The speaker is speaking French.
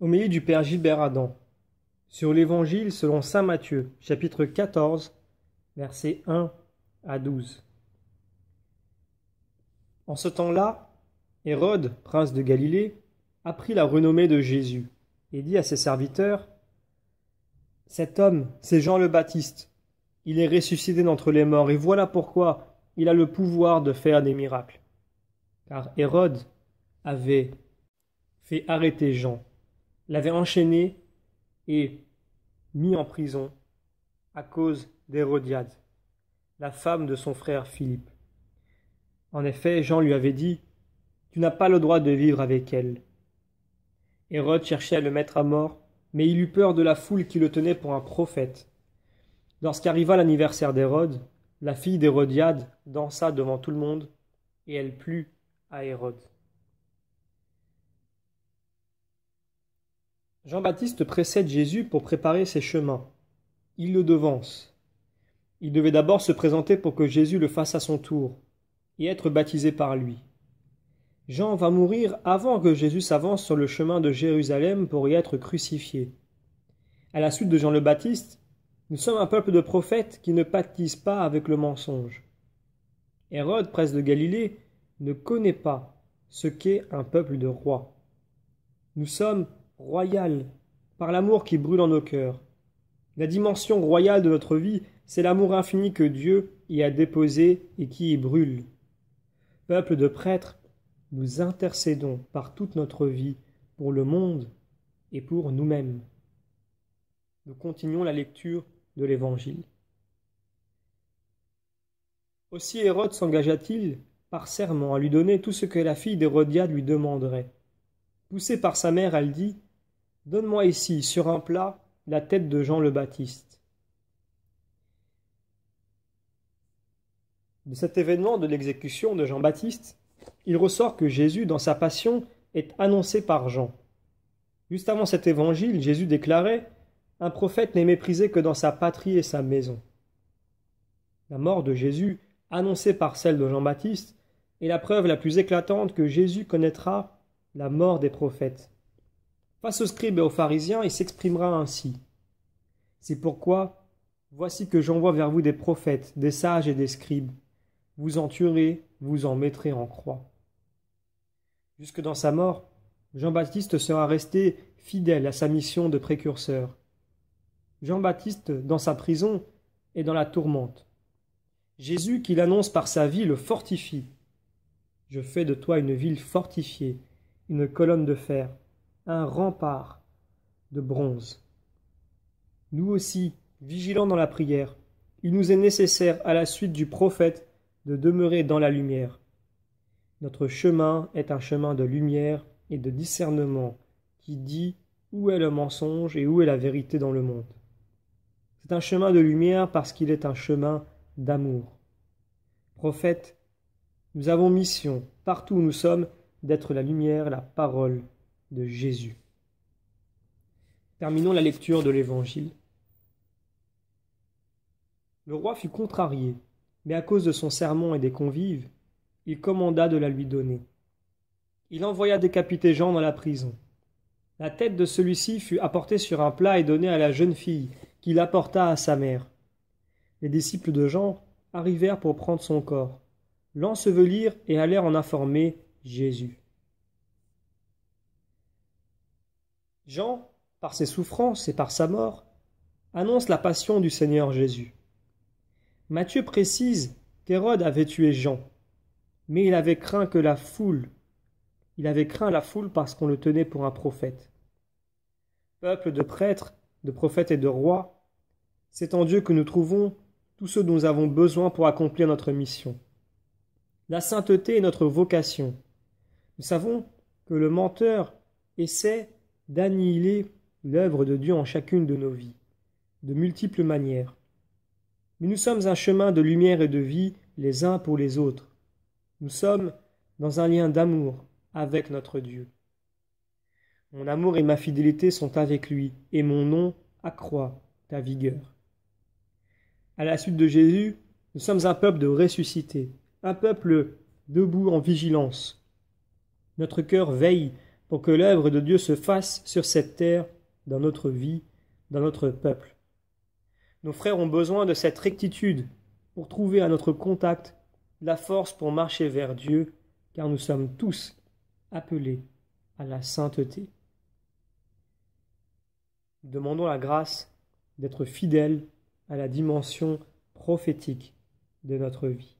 Au milieu du Père Gilbert Adam sur l'Évangile selon saint Matthieu, chapitre 14, versets 1 à 12. En ce temps-là, Hérode, prince de Galilée, apprit la renommée de Jésus et dit à ses serviteurs Cet homme, c'est Jean le Baptiste. Il est ressuscité d'entre les morts et voilà pourquoi il a le pouvoir de faire des miracles. Car Hérode avait fait arrêter Jean l'avait enchaîné et mis en prison à cause d'Hérodiade, la femme de son frère Philippe. En effet, Jean lui avait dit Tu n'as pas le droit de vivre avec elle. Hérode cherchait à le mettre à mort, mais il eut peur de la foule qui le tenait pour un prophète. Lorsqu'arriva l'anniversaire d'Hérode, la fille d'Hérodiade dansa devant tout le monde, et elle plut à Hérode. Jean-Baptiste précède Jésus pour préparer ses chemins. Il le devance. Il devait d'abord se présenter pour que Jésus le fasse à son tour et être baptisé par lui. Jean va mourir avant que Jésus s'avance sur le chemin de Jérusalem pour y être crucifié. À la suite de Jean le Baptiste, nous sommes un peuple de prophètes qui ne baptisent pas avec le mensonge. Hérode, presse de Galilée, ne connaît pas ce qu'est un peuple de rois. Nous sommes royal, par l'amour qui brûle en nos cœurs. La dimension royale de notre vie, c'est l'amour infini que Dieu y a déposé et qui y brûle. Peuple de prêtres, nous intercédons par toute notre vie pour le monde et pour nous-mêmes. Nous continuons la lecture de l'Évangile. Aussi Hérode s'engagea-t-il par serment à lui donner tout ce que la fille d'Hérodiade lui demanderait. Poussée par sa mère, elle dit Donne-moi ici, sur un plat, la tête de Jean le Baptiste. De cet événement de l'exécution de Jean-Baptiste, il ressort que Jésus, dans sa passion, est annoncé par Jean. Juste avant cet évangile, Jésus déclarait Un prophète n'est méprisé que dans sa patrie et sa maison. La mort de Jésus, annoncée par celle de Jean-Baptiste, est la preuve la plus éclatante que Jésus connaîtra la mort des prophètes. Face aux scribes et aux pharisiens, il s'exprimera ainsi. C'est pourquoi, voici que j'envoie vers vous des prophètes, des sages et des scribes. Vous en tuerez, vous en mettrez en croix. Jusque dans sa mort, Jean-Baptiste sera resté fidèle à sa mission de précurseur. Jean-Baptiste, dans sa prison, est dans la tourmente. Jésus, qui l'annonce par sa vie, le fortifie. Je fais de toi une ville fortifiée, une colonne de fer un rempart de bronze. Nous aussi, vigilants dans la prière, il nous est nécessaire, à la suite du prophète, de demeurer dans la lumière. Notre chemin est un chemin de lumière et de discernement qui dit où est le mensonge et où est la vérité dans le monde. C'est un chemin de lumière parce qu'il est un chemin d'amour. Prophète, nous avons mission, partout où nous sommes, d'être la lumière, la parole de Jésus. Terminons la lecture de l'Évangile. Le roi fut contrarié, mais à cause de son serment et des convives, il commanda de la lui donner. Il envoya décapiter Jean dans la prison. La tête de celui-ci fut apportée sur un plat et donnée à la jeune fille, qui l'apporta à sa mère. Les disciples de Jean arrivèrent pour prendre son corps, l'ensevelirent et allèrent en informer Jésus. Jean, par ses souffrances et par sa mort, annonce la passion du Seigneur Jésus. Matthieu précise qu'Hérode avait tué Jean, mais il avait craint que la foule. Il avait craint la foule parce qu'on le tenait pour un prophète. Peuple de prêtres, de prophètes et de rois, c'est en Dieu que nous trouvons tout ce dont nous avons besoin pour accomplir notre mission. La sainteté est notre vocation. Nous savons que le menteur essaie d'annihiler l'œuvre de Dieu en chacune de nos vies, de multiples manières. Mais nous sommes un chemin de lumière et de vie les uns pour les autres. Nous sommes dans un lien d'amour avec notre Dieu. Mon amour et ma fidélité sont avec lui, et mon nom accroît ta vigueur. À la suite de Jésus, nous sommes un peuple de ressuscité, un peuple debout en vigilance. Notre cœur veille pour que l'œuvre de Dieu se fasse sur cette terre, dans notre vie, dans notre peuple. Nos frères ont besoin de cette rectitude pour trouver à notre contact la force pour marcher vers Dieu, car nous sommes tous appelés à la sainteté. Demandons la grâce d'être fidèles à la dimension prophétique de notre vie.